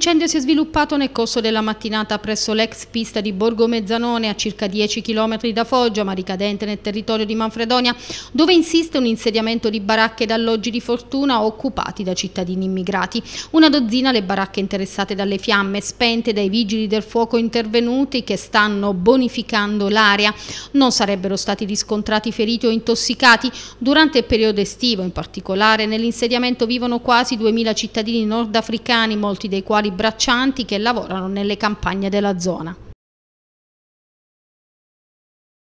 L'incendio si è sviluppato nel corso della mattinata presso l'ex pista di Borgo Mezzanone a circa 10 km da Foggia ma ricadente nel territorio di Manfredonia dove insiste un insediamento di baracche ed alloggi di fortuna occupati da cittadini immigrati. Una dozzina le baracche interessate dalle fiamme spente dai vigili del fuoco intervenuti che stanno bonificando l'area. Non sarebbero stati riscontrati feriti o intossicati durante il periodo estivo in particolare nell'insediamento vivono quasi 2000 cittadini nordafricani molti dei quali animali braccianti che lavorano nelle campagne della zona.